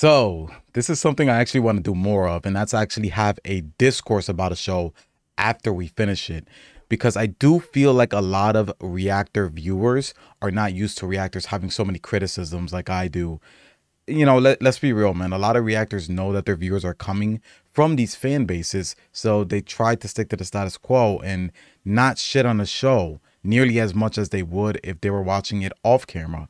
So this is something I actually want to do more of, and that's actually have a discourse about a show after we finish it. Because I do feel like a lot of reactor viewers are not used to reactors having so many criticisms like I do. You know, let, let's be real, man. A lot of reactors know that their viewers are coming from these fan bases, so they try to stick to the status quo and not shit on the show nearly as much as they would if they were watching it off camera.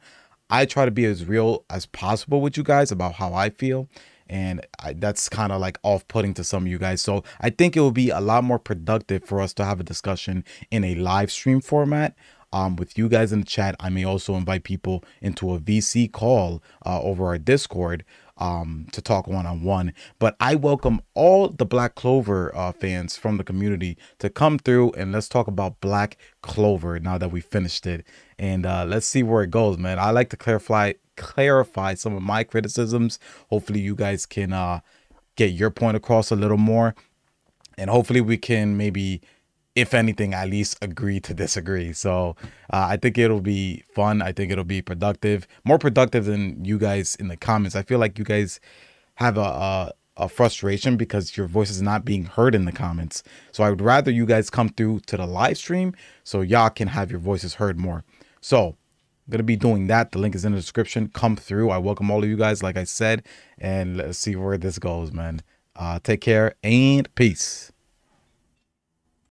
I try to be as real as possible with you guys about how I feel. And I, that's kind of like off putting to some of you guys. So I think it will be a lot more productive for us to have a discussion in a live stream format um, with you guys in the chat. I may also invite people into a VC call uh, over our Discord um, to talk one on one. But I welcome all the Black Clover uh, fans from the community to come through and let's talk about Black Clover now that we finished it. And uh, let's see where it goes, man. I like to clarify clarify some of my criticisms. Hopefully, you guys can uh, get your point across a little more, and hopefully, we can maybe if anything, at least agree to disagree. So uh, I think it'll be fun. I think it'll be productive, more productive than you guys in the comments. I feel like you guys have a, a, a frustration because your voice is not being heard in the comments. So I would rather you guys come through to the live stream so y'all can have your voices heard more. So I'm gonna be doing that. The link is in the description. Come through. I welcome all of you guys, like I said, and let's see where this goes, man. Uh, take care and peace.